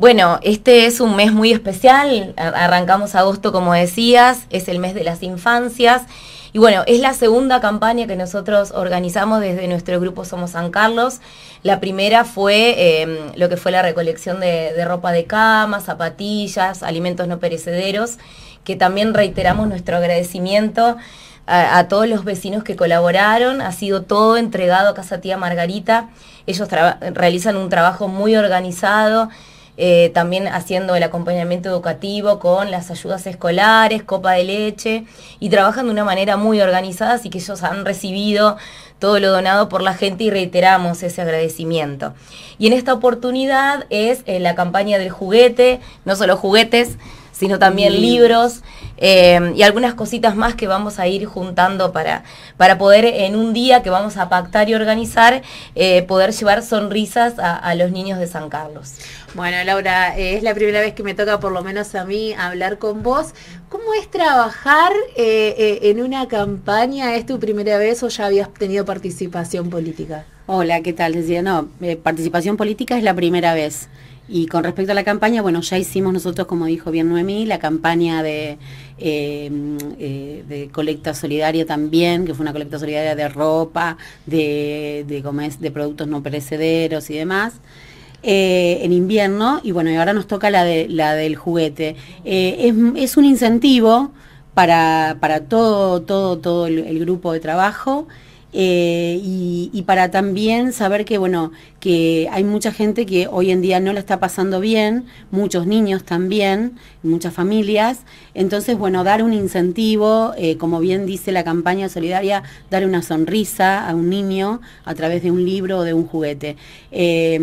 Bueno, este es un mes muy especial, arrancamos agosto como decías, es el mes de las infancias y bueno, es la segunda campaña que nosotros organizamos desde nuestro grupo Somos San Carlos. La primera fue em, lo que fue la recolección de, ropa de cama, zapatillas, alimentos no perecederos, que también reiteramos nuestro agradecimiento. a, todos los vecinos que colaboraron. Ha sido todo entregado a Casa Tía Margarita. Ellos realizan un trabajo muy organizado. Eh, también haciendo el acompañamiento educativo con las ayudas escolares, copa de leche, y trabajan de una manera muy organizada, así que ellos han recibido todo lo donado por la gente y reiteramos ese agradecimiento. Y en esta oportunidad es eh, la campaña del juguete, no solo juguetes, sino también libros. Em, y algunas cositas más que vamos a ir juntando para, para poder en un día que vamos a pactar y organizar, eh, poder llevar sonrisas a, los niños de San Carlos. Bueno, Laura, eh, es la primera vez que me toca, por lo menos a mí, hablar con vos. ¿Cómo es trabajar eh, en una campaña? ¿Es tu primera vez o ya habías tenido participación política? Hola, ¿qué tal? Decía, no, participación política es la primera vez. Y con respecto a la campaña, bueno, ya hicimos nosotros, como dijo bien Noemí, la campaña de, em, eh, de colecta solidaria también, que fue una colecta solidaria de ropa, de, de, productos no perecederos y demás. Eh, en invierno y bueno, y ahora nos toca la, la del juguete. Eh, es, un incentivo para, todo, todo, todo el grupo de trabajo. Eh, y, para también saber que bueno que hay mucha gente que hoy en día no la está pasando bien muchos niños también muchas familias entonces bueno dar un incentivo eh, como bien dice la campaña solidaria dar una sonrisa a un niño a través de un libro o de un juguete eh,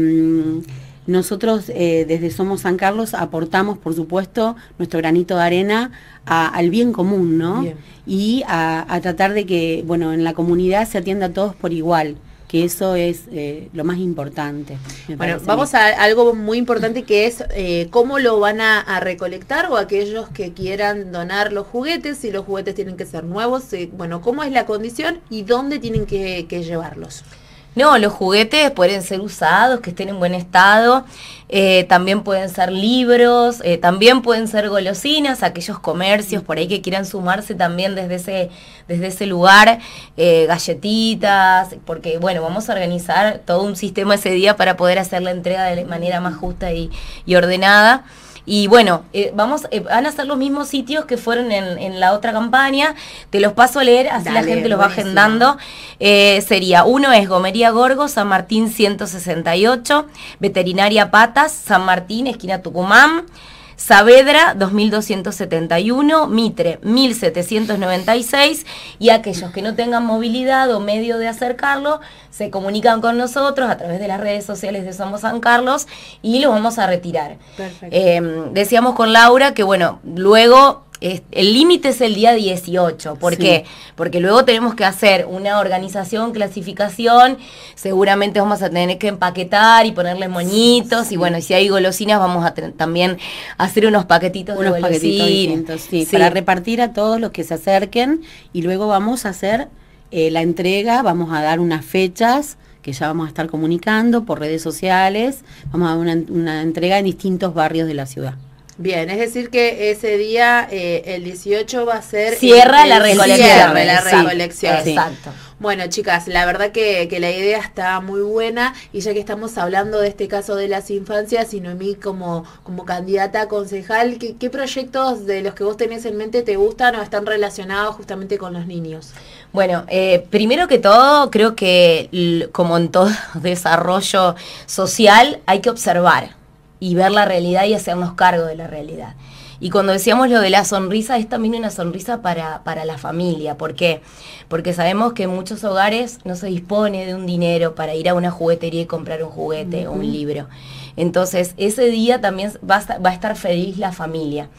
nosotros eh, desde Somos San Carlos aportamos, por supuesto, nuestro granito de arena al bien común, ¿no? Y a, tratar de que, bueno, en la comunidad se atienda a todos por igual que eso es eh, lo más importante. Bueno, vamos a algo muy importante que es eh, cómo lo van a, recolectar o aquellos que quieran donar los juguetes, si los juguetes tienen que ser nuevos, bueno, cómo es la condición y dónde tienen que llevarlos. No, los juguetes pueden ser usados, que estén en buen estado, eh, también pueden ser libros, eh, también pueden ser golosinas, aquellos comercios por ahí que quieran sumarse también desde ese, desde ese lugar, eh, galletitas, porque bueno, vamos a organizar todo un sistema ese día para poder hacer la entrega de manera más justa y ordenada. Y bueno, eh, vamos, eh, van a ser los mismos sitios que fueron en, en, la otra campaña. Te los paso a leer, así la gente los va agendando. Eh, sería, uno es Gomería Gorgo, San Martín 168, Veterinaria Patas, San Martín, esquina Tucumán. Saavedra 2271, Mitre 1796 y aquellos que no tengan movilidad o medio de acercarlo se comunican con nosotros a través de las redes sociales de Somos San Carlos y los vamos a retirar. Eh, decíamos con Laura que bueno, luego el límite es el día 18. ¿Por qué? Porque luego tenemos que hacer una organización, clasificación, seguramente vamos a tener que empaquetar y ponerle moñitos y bueno, si hay golosinas vamos a también hacer unos paquetitos unos paquetitos sí, para repartir a todos los que se acerquen y luego vamos a hacer eh, la entrega, vamos a dar unas fechas que ya vamos a estar comunicando por redes sociales, vamos a dar una entrega en distintos barrios de la ciudad. Bien, es decir que ese día, eh, el 18, va a ser... Cierra la recolección. la recolección. exacto. Bueno, chicas, la verdad que, que, la idea está muy buena y ya que estamos hablando de este caso de las infancias, y Noemí como, como candidata concejal, ¿qué, proyectos de los que vos tenés en mente te gustan o están relacionados justamente con los niños? Bueno, eh, primero que todo, creo que como en todo desarrollo social, hay que observar y ver la realidad y hacernos cargo de la realidad. Y cuando decíamos lo de la sonrisa, es también una sonrisa para, la familia. ¿Por qué? Porque sabemos que en muchos hogares no se dispone de un dinero para ir a una juguetería y comprar un juguete o un libro. Entonces, ese día también va a, estar feliz la familia.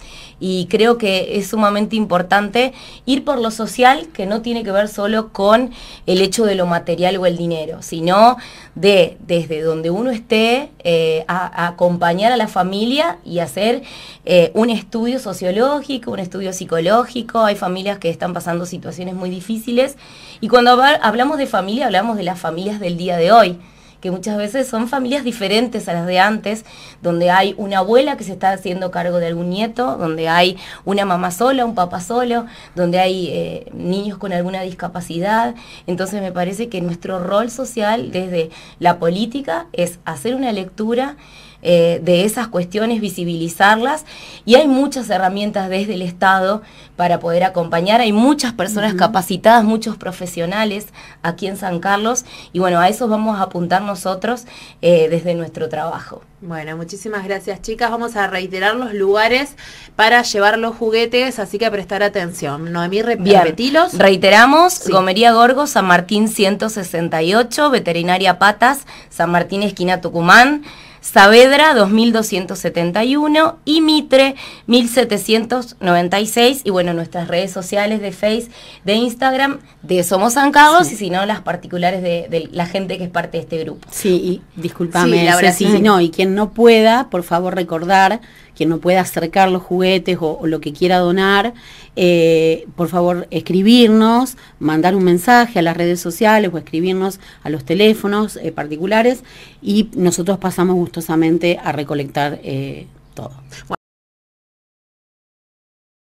Y creo que es sumamente importante ir por lo social, que no tiene que ver solo con el hecho de lo material o el dinero, sino de desde donde uno esté, eh, acompañar a la familia y hacer eh, un estudio estudio sociológico, un estudio psicológico, hay familias que están pasando situaciones muy difíciles y cuando hablamos de familia hablamos de las familias del día de hoy que muchas veces son familias diferentes a las de antes, donde hay una abuela que se está haciendo cargo de algún nieto, donde hay una mamá sola, un papá solo, donde hay eh, niños con alguna discapacidad. Entonces me parece que nuestro rol social desde la política es hacer una lectura eh, de esas cuestiones, visibilizarlas y hay muchas herramientas desde el Estado para poder acompañar, hay muchas personas capacitadas, muchos profesionales aquí en San Carlos y bueno, a eso vamos a apuntar nosotros eh, desde nuestro trabajo. Bueno, muchísimas gracias chicas, vamos a reiterar los lugares para llevar los juguetes, así que prestar atención. Noemí, repetilos. Reiteramos, Gomería Gorgo, San Martín 168, Veterinaria Patas, San Martín Esquina Tucumán. Saavedra 2271 y Mitre 1796. Y bueno, nuestras redes sociales de Face, de Instagram, de Somos Ancados y si no, las particulares de, la gente que es parte de este grupo. Sí, y discúlpame, sí, no, y quien no pueda, por favor recordar quien no pueda acercar los juguetes o, lo que quiera donar, eh, por favor escribirnos, mandar un mensaje a las redes sociales o escribirnos a los teléfonos eh, particulares y nosotros pasamos gustosamente a recolectar eh, todo.